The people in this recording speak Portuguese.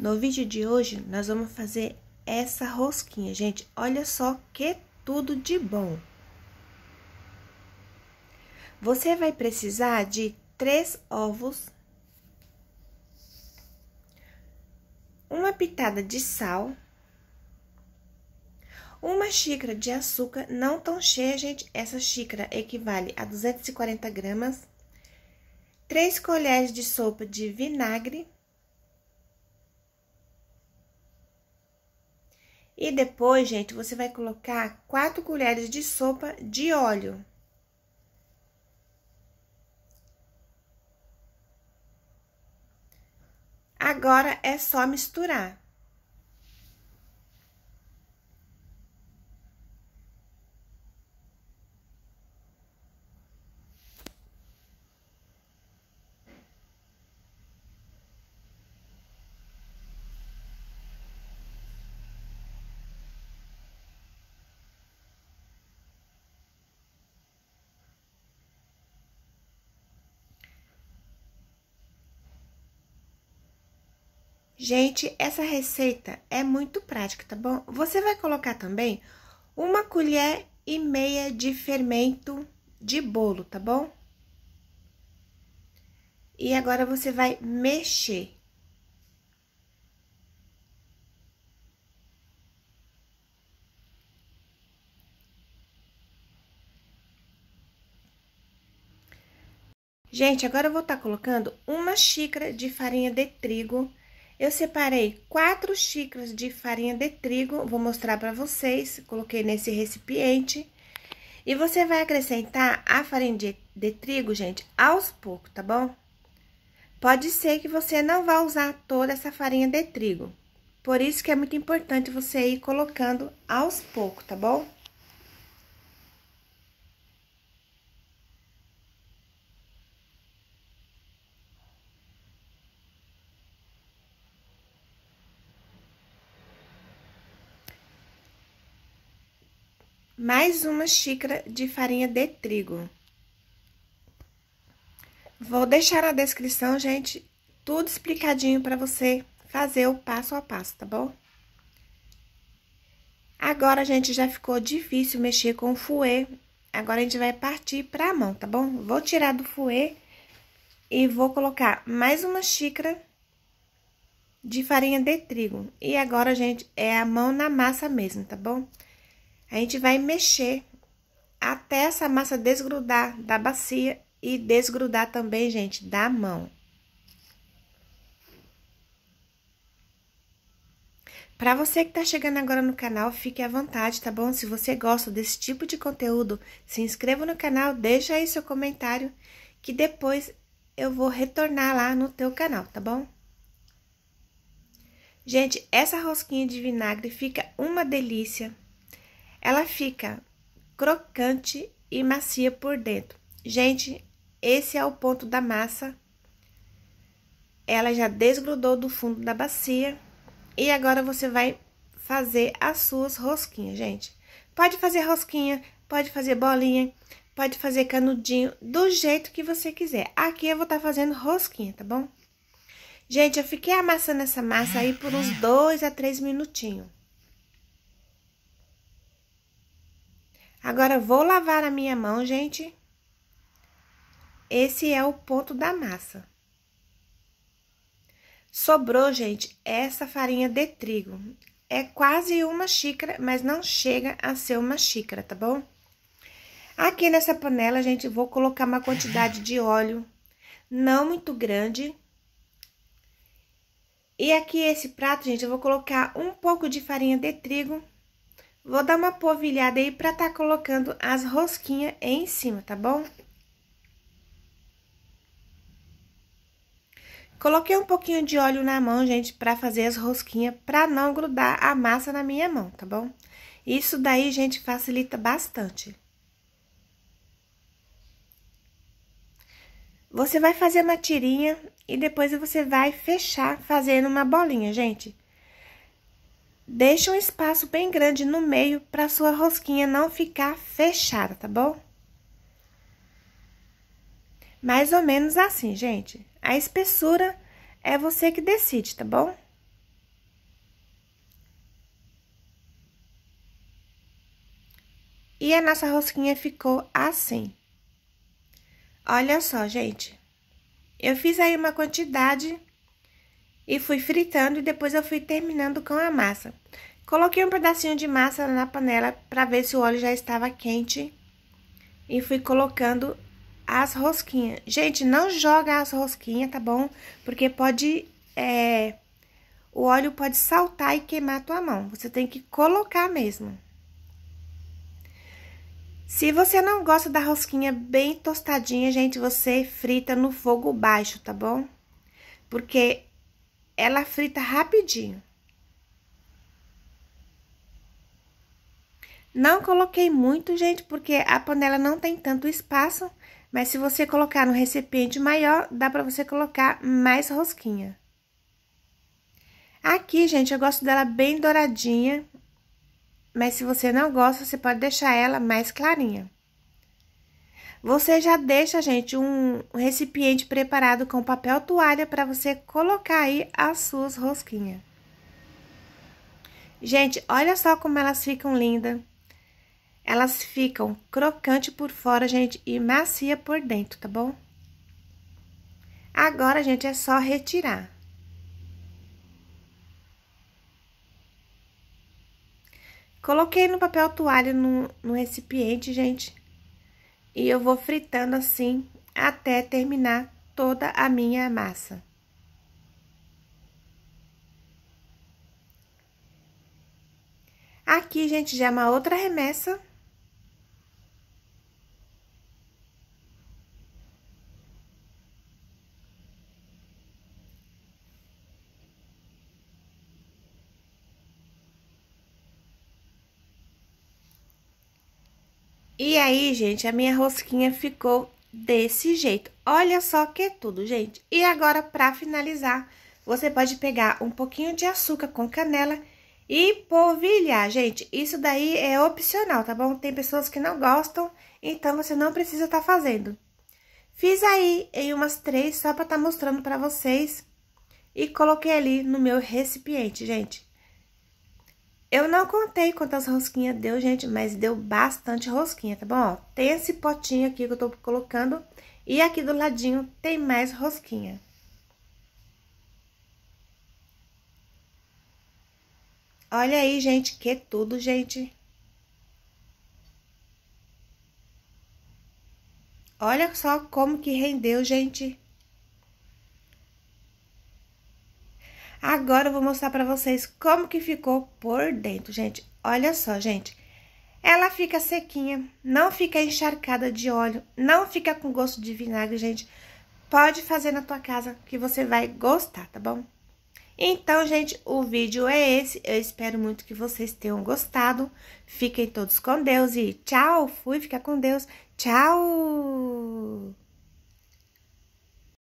No vídeo de hoje, nós vamos fazer essa rosquinha, gente. Olha só que tudo de bom. Você vai precisar de três ovos, uma pitada de sal, uma xícara de açúcar, não tão cheia, gente, essa xícara equivale a 240 gramas, Três colheres de sopa de vinagre, E depois, gente, você vai colocar 4 colheres de sopa de óleo. Agora é só misturar. Gente, essa receita é muito prática, tá bom? Você vai colocar também uma colher e meia de fermento de bolo, tá bom? E agora você vai mexer. Gente, agora eu vou estar tá colocando uma xícara de farinha de trigo eu separei quatro xícaras de farinha de trigo, vou mostrar para vocês, coloquei nesse recipiente. E você vai acrescentar a farinha de, de trigo, gente, aos poucos, tá bom? Pode ser que você não vá usar toda essa farinha de trigo. Por isso que é muito importante você ir colocando aos poucos, tá bom? mais uma xícara de farinha de trigo. Vou deixar na descrição, gente, tudo explicadinho para você fazer o passo a passo, tá bom? Agora, gente, já ficou difícil mexer com o fouet. Agora, a gente vai partir para a mão, tá bom? Vou tirar do fouet e vou colocar mais uma xícara de farinha de trigo. E agora, gente, é a mão na massa mesmo, tá bom? A gente vai mexer até essa massa desgrudar da bacia e desgrudar também, gente, da mão. Para você que está chegando agora no canal, fique à vontade, tá bom? Se você gosta desse tipo de conteúdo, se inscreva no canal, deixa aí seu comentário, que depois eu vou retornar lá no teu canal, tá bom? Gente, essa rosquinha de vinagre fica uma delícia. Ela fica crocante e macia por dentro. Gente, esse é o ponto da massa. Ela já desgrudou do fundo da bacia. E agora você vai fazer as suas rosquinhas, gente. Pode fazer rosquinha, pode fazer bolinha, pode fazer canudinho, do jeito que você quiser. Aqui eu vou estar tá fazendo rosquinha, tá bom? Gente, eu fiquei amassando essa massa aí por uns 2 a 3 minutinhos. Agora, vou lavar a minha mão, gente. Esse é o ponto da massa. Sobrou, gente, essa farinha de trigo. É quase uma xícara, mas não chega a ser uma xícara, tá bom? Aqui nessa panela, gente, vou colocar uma quantidade de óleo não muito grande. E aqui esse prato, gente, eu vou colocar um pouco de farinha de trigo Vou dar uma polvilhada aí pra tá colocando as rosquinhas em cima, tá bom? Coloquei um pouquinho de óleo na mão, gente, pra fazer as rosquinhas, pra não grudar a massa na minha mão, tá bom? Isso daí, gente, facilita bastante. Você vai fazer uma tirinha e depois você vai fechar fazendo uma bolinha, gente. Deixe um espaço bem grande no meio para sua rosquinha não ficar fechada, tá bom? Mais ou menos assim, gente. A espessura é você que decide, tá bom? E a nossa rosquinha ficou assim. Olha só, gente. Eu fiz aí uma quantidade e fui fritando e depois eu fui terminando com a massa. Coloquei um pedacinho de massa na panela para ver se o óleo já estava quente e fui colocando as rosquinhas. Gente, não joga as rosquinhas, tá bom? Porque pode... É, o óleo pode saltar e queimar a tua mão. Você tem que colocar mesmo. Se você não gosta da rosquinha bem tostadinha, gente, você frita no fogo baixo, tá bom? Porque ela frita rapidinho. Não coloquei muito, gente, porque a panela não tem tanto espaço, mas se você colocar no recipiente maior, dá para você colocar mais rosquinha. Aqui, gente, eu gosto dela bem douradinha, mas se você não gosta, você pode deixar ela mais clarinha. Você já deixa, gente, um recipiente preparado com papel toalha para você colocar aí as suas rosquinhas. Gente, olha só como elas ficam lindas. Elas ficam crocante por fora, gente, e macia por dentro, tá bom? Agora, gente, é só retirar. Coloquei no papel toalha no, no recipiente, gente. E eu vou fritando assim até terminar toda a minha massa. Aqui, gente, já é uma outra remessa E aí, gente, a minha rosquinha ficou desse jeito. Olha só que é tudo, gente. E agora, para finalizar, você pode pegar um pouquinho de açúcar com canela e polvilhar, gente. Isso daí é opcional, tá bom? Tem pessoas que não gostam, então você não precisa estar tá fazendo. Fiz aí em umas três, só para estar tá mostrando para vocês. E coloquei ali no meu recipiente, gente. Eu não contei quantas rosquinhas deu, gente, mas deu bastante rosquinha, tá bom? Ó, tem esse potinho aqui que eu tô colocando e aqui do ladinho tem mais rosquinha. Olha aí, gente, que tudo, gente. Olha só como que rendeu, gente. Agora eu vou mostrar para vocês como que ficou por dentro, gente. Olha só, gente. Ela fica sequinha, não fica encharcada de óleo, não fica com gosto de vinagre, gente. Pode fazer na tua casa que você vai gostar, tá bom? Então, gente, o vídeo é esse. Eu espero muito que vocês tenham gostado. Fiquem todos com Deus e tchau. Fui, fica com Deus. Tchau!